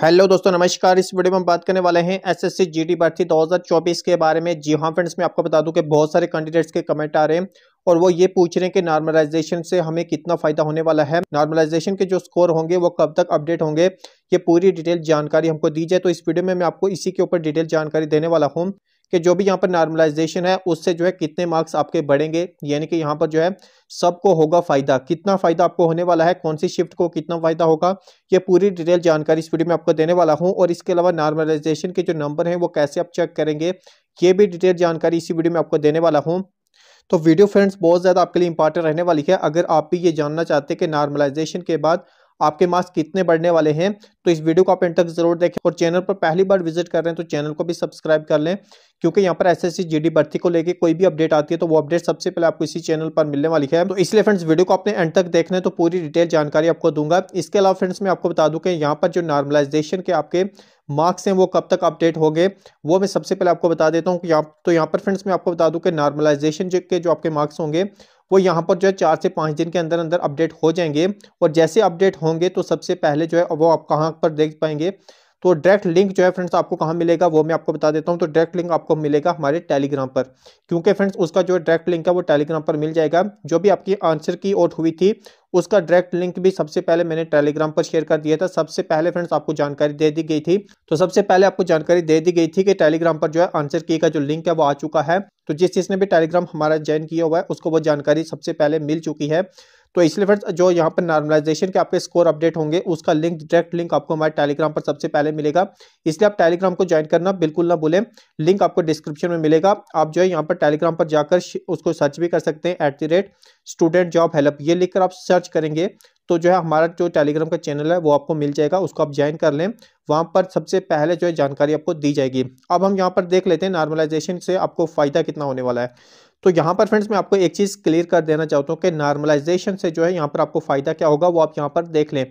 hello दोस्तों नमस्कार इस वीडियो में हम बात करने वाले हैं एसएससी जीडी भर्ती 2024 के बारे में जी हाँ फ्रेंड्स मैं आपको बता दूं कि बहुत सारे कैंडिडेट्स के कमेंट आ रहे हैं और वो ये पूछ रहे हैं कि नॉर्मलाइजेशन से हमें कितना फायदा होने वाला है नॉर्मलाइजेशन के जो स्कोर होंगे वो कब तक अपडेट होंगे ये पूरी डिटेल जानकारी हमको दी जाए तो इस वीडियो में मैं आपको इसी के ऊपर डिटेल जानकारी देने वाला हूँ कि जो भी यहाँ पर नॉर्मलाइजेशन है उससे जो है कितने मार्क्स आपके बढ़ेंगे यानी कि यहाँ पर जो है सबको होगा फायदा कितना फायदा आपको होने वाला है कौन सी शिफ्ट को कितना फायदा होगा ये पूरी डिटेल जानकारी इस वीडियो में आपको देने वाला हूँ और इसके अलावा नॉर्मलाइजेशन के जो नंबर हैं वो कैसे आप चेक करेंगे ये भी डिटेल जानकारी इसी वीडियो में आपको देने वाला हूँ तो वीडियो फ्रेंड्स बहुत ज़्यादा आपके लिए इंपॉर्टेंट रहने वाली है अगर आप भी ये जानना चाहते हैं कि नॉर्मलाइजेशन के बाद आपके मार्क्स कितने बढ़ने वाले हैं तो इस वीडियो को आप एंड तक जरूर देखें और चैनल पर पहली बार विजिट कर रहे हैं तो चैनल को भी सब्सक्राइब कर लें क्योंकि यहाँ पर एस एस भर्ती को लेकर कोई भी अपडेट आती है तो वो अपडेट सबसे पहले आपको इसी चैनल पर मिलने वाली है तो इसलिए फ्रेंड्स वीडियो को आपने एंड तक देखने तो पूरी डिटेल जानकारी आपको दूंगा इसके अलावा फ्रेंड्स मैं आपको बता दूं कि यहाँ पर जो नॉर्मलाइजेशन के आपके मार्क्स हैं वो कब तक अपडेट हो गए वो मैं सबसे पहले आपको बता देता हूँ तो यहाँ पर फ्रेंड्स मैं आपको बता दूँ कि नॉर्मलाइजेशन के जो आपके मार्क्स होंगे वो यहाँ पर जो है चार से पाँच दिन के अंदर अंदर अपडेट हो जाएंगे और जैसे अपडेट होंगे तो सबसे पहले जो है वो आप कहाँ पर देख पाएंगे तो डायरेक्ट लिंक जो है फ्रेंड्स आपको कहाँ मिलेगा वो मैं आपको बता देता हूँ तो डायरेक्ट लिंक आपको मिलेगा हमारे टेलीग्राम पर क्योंकि फ्रेंड्स उसका जो डायरेक्ट लिंक है वो टेलीग्राम पर मिल जाएगा जो भी आपकी आंसर की ओट हुई थी उसका डायरेक्ट लिंक भी सबसे पहले मैंने टेलीग्राम पर शेयर कर दिया था सबसे पहले फ्रेंड्स आपको जानकारी दे दी गई थी तो सबसे पहले आपको जानकारी दे दी गई थी कि टेलीग्राम पर जो है आंसर की का जो लिंक है वो आ चुका है तो जिस चीज ने भी टेलीग्राम हमारा ज्वाइन किया हुआ है उसको वो जानकारी सबसे पहले मिल चुकी है तो इसलिए फ्रेंड्स जो यहाँ पर नॉर्मलाइजेशन के आपके स्कोर अपडेट होंगे उसका लिंक डायरेक्ट लिंक आपको हमारे टेलीग्राम पर सबसे पहले मिलेगा इसलिए आप टेलीग्राम को ज्वाइन करना बिल्कुल ना भूलें लिंक आपको डिस्क्रिप्शन में मिलेगा आप जो है यहाँ पर टेलीग्राम पर जाकर उसको सर्च भी कर सकते हैं at the rate student job help ये लिखकर आप सर्च करेंगे तो जो है हमारा जो टेलीग्राम का चैनल है वो आपको मिल जाएगा उसको आप ज्वाइन कर लें वहाँ पर सबसे पहले जो है जानकारी आपको दी जाएगी अब हम यहाँ पर देख लेते हैं नॉर्मलाइजेशन से आपको फ़ायदा कितना होने वाला है तो यहाँ पर फ्रेंड्स मैं आपको एक चीज़ क्लियर कर देना चाहता हूँ कि नॉर्मलाइजेशन से जो है यहाँ पर आपको फ़ायदा क्या होगा वो आप यहाँ पर देख लें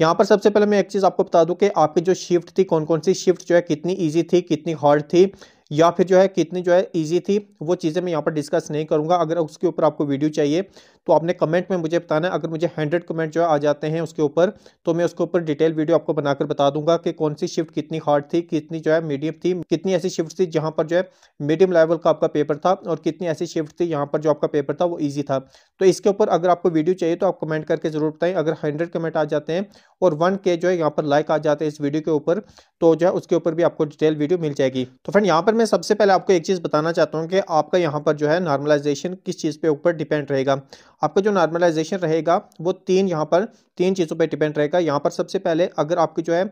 यहाँ पर सबसे पहले मैं एक चीज़ आपको बता दूँ कि आपकी जो शिफ्ट थी कौन कौन सी शिफ्ट जो है कितनी ईजी थी कितनी हार्ड थी या फिर जो है कितनी जो है ईजी थी वो चीज़ें मैं यहाँ पर डिस्कस नहीं करूँगा अगर उसके ऊपर आपको वीडियो चाहिए तो आपने कमेंट में मुझे बताना अगर मुझे हंड्रेड कमेंट जो है आ जाते हैं उसके ऊपर तो मैं उसके ऊपर डिटेल वीडियो आपको बनाकर बता दूंगा कि कौन सी शिफ्ट कितनी हार्ड थी कितनी जो है मीडियम थी कितनी ऐसी शिफ्ट थी जहाँ पर जो है मीडियम लेवल का आपका पेपर था और कितनी ऐसी शिफ्ट थी यहाँ पर जो आपका पेपर था वो ईजी था तो इसके ऊपर अगर आपको वीडियो चाहिए तो आप कमेंट करके ज़रूर बताएं अगर हंड्रेड कमेंट आ जाते हैं और वन के जो है यहाँ पर लाइक आ जाते हैं इस वीडियो के ऊपर तो जो है उसके ऊपर भी आपको डिटेल वीडियो मिल जाएगी तो फ्रेंड यहाँ पर मैं सबसे पहले आपको एक चीज़ बताना चाहता हूँ कि आपका यहाँ पर जो है नॉर्मलाइजेशन किस चीज़ पे ऊपर डिपेंड रहेगा आपका जो नॉर्मलाइजेशन रहेगा वो तीन यहाँ पर तीन चीज़ों पे डिपेंड रहेगा यहाँ पर सबसे पहले अगर आपकी जो है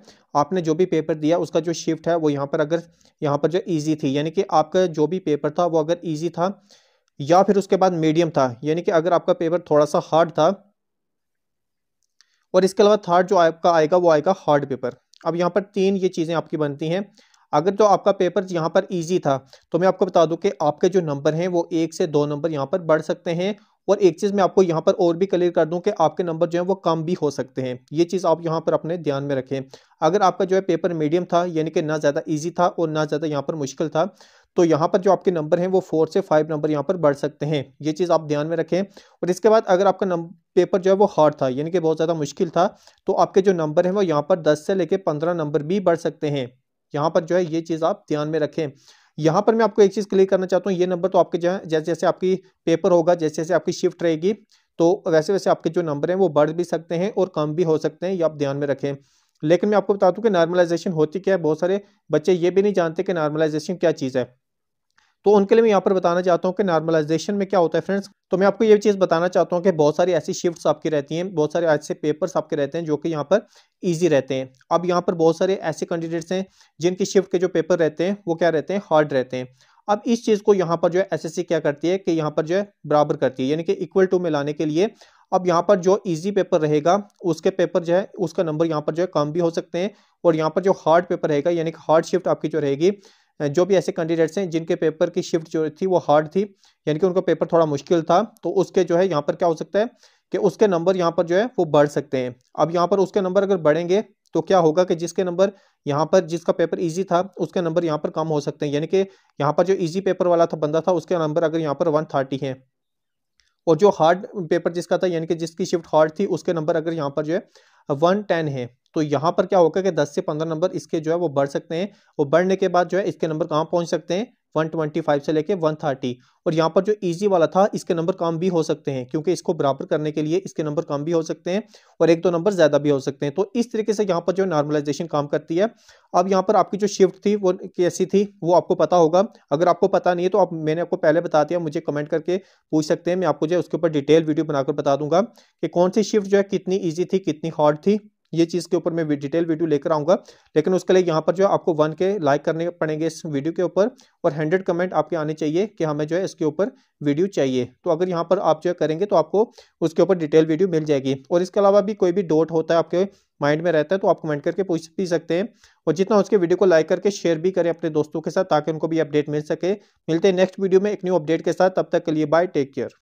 आपने जो भी पेपर दिया उसका जो शिफ्ट है वो यहाँ पर अगर यहाँ पर जो ईजी थी यानी कि आपका जो भी पेपर था वो अगर ईजी था या फिर उसके बाद मीडियम था यानी कि अगर आपका पेपर थोड़ा सा हार्ड था और इसके अलावा थर्ड जो आपका आएगा वो आएगा हार्ड पेपर अब यहाँ पर तीन ये चीज़ें आपकी बनती हैं अगर जो तो आपका पेपर यहाँ पर ईजी था तो मैं आपको बता दूँ कि आपके जो नंबर हैं वो एक से दो नंबर यहाँ पर बढ़ सकते हैं और एक चीज़ मैं आपको यहाँ पर और भी क्लियर कर दूँ कि आपके नंबर जो है वो कम भी हो सकते हैं ये चीज़ आप यहाँ पर अपने ध्यान में रखें अगर आपका जो है पेपर मीडियम था यानी कि ना ज़्यादा ईजी था और ना ज़्यादा यहाँ पर मुश्किल था तो यहाँ पर जो आपके नंबर हैं वो फोर से फाइव नंबर यहाँ पर बढ़ सकते हैं ये चीज़ आप ध्यान में रखें और इसके बाद अगर आपका नंबर पेपर जो है वो हार्ड था यानी कि बहुत ज़्यादा मुश्किल था तो आपके जो नंबर हैं वो यहाँ पर दस से लेकर पंद्रह नंबर भी बढ़ सकते हैं यहाँ पर जो है ये चीज़ आप ध्यान में रखें यहाँ पर मैं आपको एक चीज़ क्लियर करना चाहता हूँ ये नंबर तो आपके जो है जैसे जैसे आपकी पेपर होगा जैसे जैसे आपकी शिफ्ट रहेगी तो वैसे वैसे आपके जो नंबर हैं वो बढ़ भी सकते हैं और कम भी हो सकते हैं ये आप ध्यान में रखें लेकिन मैं आपको बता दूँ कि नॉर्मलाइजेशन होती क्या है बहुत सारे बच्चे ये भी नहीं जानते कि नॉर्मलाइजेशन क्या चीज़ है तो उनके लिए मैं यहाँ पर बताना चाहता हूँ कि नॉर्मलाइजेशन में क्या होता है फ्रेंड्स तो मैं आपको ये चीज़ बताना चाहता हूँ कि बहुत सारी ऐसी शिफ्ट्स आपकी रहती हैं बहुत सारे ऐसे पेपर्स आपके रहते हैं जो कि यहाँ पर ईजी रहते हैं अब यहाँ पर बहुत सारे ऐसे कैंडिडेट्स हैं जिनकी शिफ्ट के जो पेपर रहते हैं वो क्या रहते हैं हार्ड रहते हैं अब इस चीज़ को यहाँ पर जो है एस क्या करती है कि यहाँ पर जो है बराबर करती है यानी कि इक्वल टू में लाने के लिए अब यहाँ पर जो इजी पेपर रहेगा उसके पेपर जो है उसका नंबर यहाँ पर जो है कम भी हो सकते हैं और यहाँ पर जो हार्ड पेपर रहेगा यानी कि हार्ड शिफ्ट आपकी जो रहेगी जो भी ऐसे कैंडिडेट्स हैं जिनके पेपर की शिफ्ट जो थी वो हार्ड थी यानी कि उनका पेपर थोड़ा मुश्किल था तो उसके जो है यहाँ पर क्या हो सकता है कि उसके नंबर यहाँ पर जो है वो बढ़ सकते हैं अब यहाँ पर उसके नंबर अगर बढ़ेंगे तो क्या होगा कि जिसके नंबर यहाँ पर जिसका पेपर इजी था उसके नंबर यहाँ पर कम हो सकते हैं यानी कि यहाँ पर जो इजी पेपर वाला था बंदा था उसके नंबर अगर यहाँ पर 130 है और जो हार्ड पेपर जिसका था यानी कि जिसकी शिफ्ट हार्ड थी उसके नंबर अगर यहाँ पर जो है वन टेन है तो यहाँ पर क्या होगा कि 10 से 15 नंबर इसके जो है वो बढ़ सकते हैं और बढ़ने के बाद जो है इसके नंबर कहाँ पहुँच सकते हैं 125 से लेके 130 और यहाँ पर जो इजी वाला था इसके नंबर कम भी हो सकते हैं क्योंकि इसको बराबर करने के लिए इसके नंबर कम भी हो सकते हैं और एक दो नंबर ज़्यादा भी हो सकते हैं तो इस तरीके से यहाँ पर जो नॉर्मलाइजेशन काम करती है अब यहाँ पर आपकी जो शिफ्ट थी वो कैसी थी वो आपको पता होगा अगर आपको पता नहीं है तो आप मैंने आपको पहले बता दिया मुझे कमेंट करके पूछ सकते हैं मैं आपको जो है उसके ऊपर डिटेल वीडियो बनाकर बता दूंगा कि कौन सी शिफ्ट जो है कितनी ईजी थी कितनी हार्ड थी ये चीज़ के ऊपर मैं डिटेल वीडियो लेकर आऊँगा लेकिन उसके लिए यहाँ पर जो आपको वन के लाइक करने पड़ेंगे इस वीडियो के ऊपर और हंड्रेड कमेंट आपके आने चाहिए कि हमें जो है इसके ऊपर वीडियो चाहिए तो अगर यहाँ पर आप जो है करेंगे तो आपको उसके ऊपर डिटेल वीडियो मिल जाएगी और इसके अलावा भी कोई भी डोट होता है आपके माइंड में रहता है तो आप कमेंट करके पूछ भी सकते हैं और जितना उसके वीडियो को लाइक करके शेयर भी करें अपने दोस्तों के साथ ताकि उनको भी अपडेट मिल सके मिलते हैं नेक्स्ट वीडियो में एक न्यू अपडेट के साथ तब तक के लिए बाय टेक केयर